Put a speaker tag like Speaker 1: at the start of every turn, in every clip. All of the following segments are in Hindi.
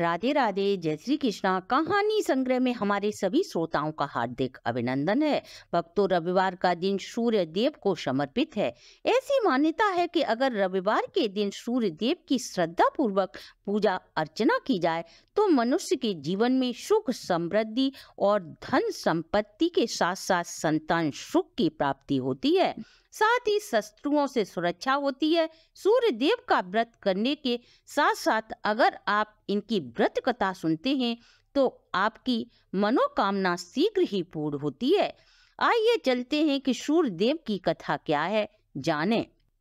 Speaker 1: राधे राधे जय श्री कृष्णा कहानी संग्रह में हमारे सभी श्रोताओं का हार्दिक अभिनंदन है भक्तों रविवार का दिन सूर्य देव को समर्पित है ऐसी मान्यता है कि अगर रविवार के दिन सूर्य देव की श्रद्धा पूर्वक पूजा अर्चना की जाए तो मनुष्य के जीवन में सुख समृद्धि और धन संपत्ति के साथ साथ संतान सुख की प्राप्ति होती है साथ ही शत्रुओं से सुरक्षा होती है सूर्य देव का व्रत करने के साथ साथ अगर आप इनकी व्रत कथा सुनते हैं तो आपकी मनोकामना शीघ्र ही पूर्ण होती है आइए चलते हैं कि सूर्य देव की कथा क्या है जाने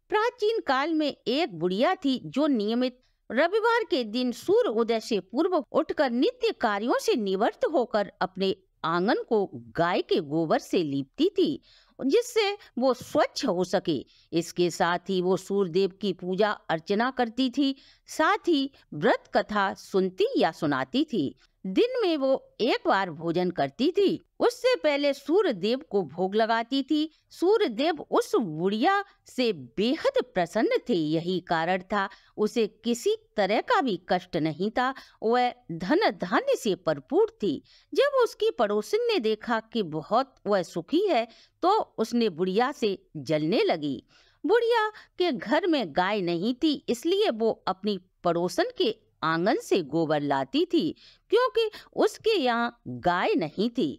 Speaker 1: प्राचीन काल में एक बुढ़िया थी जो नियमित रविवार के दिन सूर्य उदय से पूर्व उठकर नित्य कार्यों से निवृत्त होकर अपने आंगन को गाय के गोबर से लीपती थी जिससे वो स्वच्छ हो सके इसके साथ ही वो सूर्यदेव की पूजा अर्चना करती थी साथ ही व्रत कथा सुनती या सुनाती थी दिन में वो एक बार भोजन करती थी उससे पहले सूर्य देव को भोग लगाती थी सूर्य देव उस बुढ़िया से बेहद प्रसन्न थे यही कारण था उसे किसी तरह का भी कष्ट नहीं था वह धन धान्य से भरपूर थी जब उसकी पड़ोसन ने देखा कि बहुत वह सुखी है तो उसने बुढ़िया से जलने लगी बुढ़िया के घर में गाय नहीं थी इसलिए वो अपनी पड़ोसन के आंगन से गोबर लाती थी क्योंकि उसके यहाँ गाय नहीं थी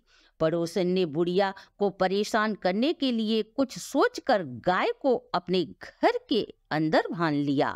Speaker 1: पड़ोसन ने बुढ़िया को परेशान करने के लिए कुछ सोचकर गाय को अपने घर के अंदर बांध लिया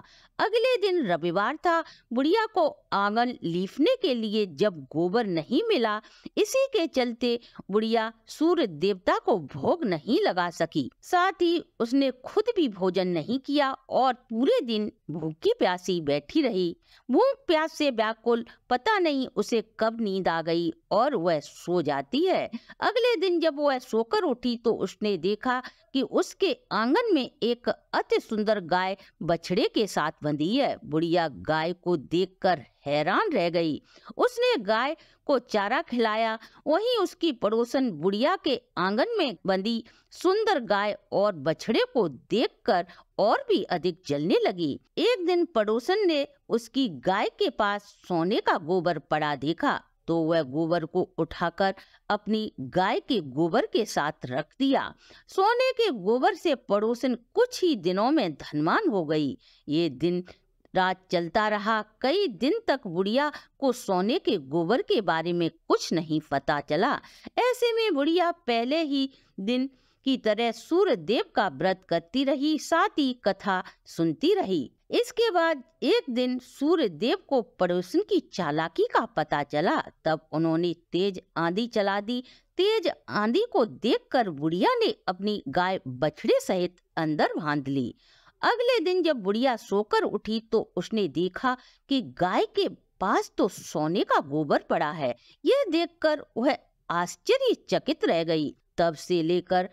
Speaker 1: अगले दिन रविवार था बुढ़िया को आंगन लीपने के लिए जब गोबर नहीं मिला इसी के चलते बुढ़िया सूर्य देवता को भोग नहीं लगा सकी साथ ही उसने खुद भी भोजन नहीं किया और पूरे दिन भूखी प्यासी बैठी रही भूख प्यास से व्याकुल पता नहीं उसे कब नींद आ गई और वह सो जाती है अगले दिन जब वह सोकर उठी तो उसने देखा कि उसके आंगन में एक अति सुंदर गाय गाय बछड़े के साथ बंधी है बुढ़िया गाय को देखकर हैरान रह गई उसने गाय को चारा खिलाया वहीं उसकी पड़ोसन बुढ़िया के आंगन में बंधी सुंदर गाय और बछड़े को देखकर और भी अधिक जलने लगी एक दिन पड़ोसन ने उसकी गाय के पास सोने का गोबर पड़ा देखा तो वह गोबर को उठाकर अपनी गाय के गोबर के साथ रख दिया सोने के गोबर से पड़ोसन कुछ ही दिनों में धनवान हो गई ये दिन रात चलता रहा कई दिन तक बुढ़िया को सोने के गोबर के बारे में कुछ नहीं पता चला ऐसे में बुढ़िया पहले ही दिन की तरह सूर्य देव का व्रत करती रही साथ ही कथा सुनती रही इसके बाद एक दिन सूर्य देव को पड़ोसन की चालाकी का पता चला तब उन्होंने तेज आंधी चला दी तेज आंधी को देखकर बुढ़िया ने अपनी गाय बछड़े सहित अंदर बांध ली अगले दिन जब बुढ़िया सोकर उठी तो उसने देखा कि गाय के पास तो सोने का गोबर पड़ा है यह देखकर वह आश्चर्यचकित रह गई तब से लेकर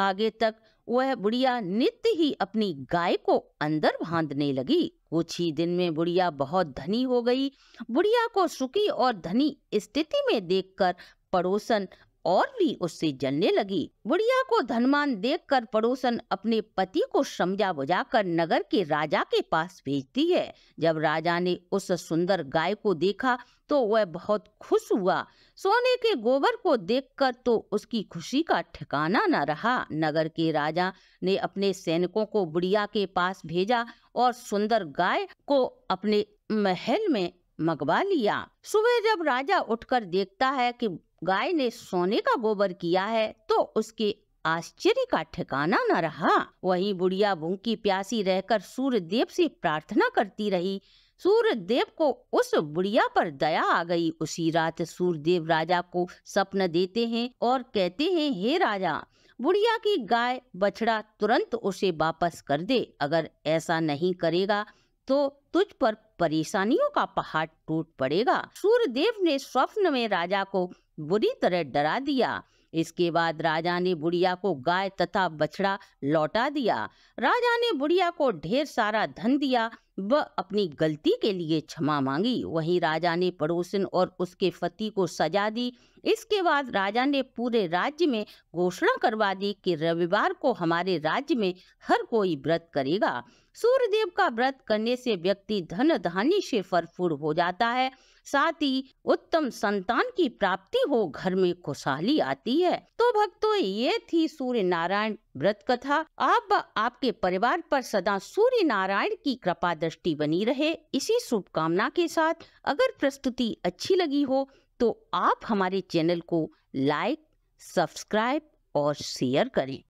Speaker 1: आगे तक वह बुढ़िया नित्य ही अपनी गाय को अंदर बांधने लगी कुछ ही दिन में बुढ़िया बहुत धनी हो गई बुढ़िया को सुखी और धनी स्थिति में देखकर पड़ोसन और भी उससे जलने लगी बुढ़िया को धनमान देखकर पड़ोसन अपने पति को समझा बुझाकर नगर के राजा के पास भेजती है जब राजा ने उस सुंदर गाय को देखा तो वह बहुत खुश हुआ सोने के गोबर को देखकर तो उसकी खुशी का ठिकाना न रहा नगर के राजा ने अपने सैनिकों को बुढ़िया के पास भेजा और सुंदर गाय को अपने महल में मगवा लिया सुबह जब राजा उठकर देखता है कि गाय ने सोने का गोबर किया है तो उसके आश्चर्य का ठिकाना न रहा वहीं बुढ़िया भूखी प्यासी रहकर सूर्य देव से प्रार्थना करती रही सूर्य देव को उस बुढ़िया पर दया आ गई उसी रात सूर्य देव राजा को सपन देते हैं और कहते हैं हे राजा बुढ़िया की गाय बछड़ा तुरंत उसे वापस कर दे अगर ऐसा नहीं करेगा तो तुझ पर परेशानियों का पहाड़ टूट पड़ेगा सूर्यदेव ने स्वप्न में राजा को बुरी तरह डरा दिया इसके बाद राजा ने बुढ़िया को गाय तथा बछड़ा लौटा दिया राजा ने बुढ़िया को ढेर सारा धन दिया वह अपनी गलती के लिए क्षमा मांगी वहीं राजा ने पड़ोसन और उसके पति को सजा दी इसके बाद राजा ने पूरे राज्य में घोषणा करवा दी कि रविवार को हमारे राज्य में हर कोई व्रत करेगा सूर्यदेव का व्रत करने से व्यक्ति धन धानी से फरफूर हो जाता है साथ ही उत्तम संतान की प्राप्ति हो घर में खुशहाली आती है तो भक्तों ये थी सूर्य नारायण व्रत कथा आप आपके परिवार पर सदा सूर्य नारायण की कृपा दृष्टि बनी रहे इसी शुभकामना के साथ अगर प्रस्तुति अच्छी लगी हो तो आप हमारे चैनल को लाइक सब्सक्राइब और शेयर करें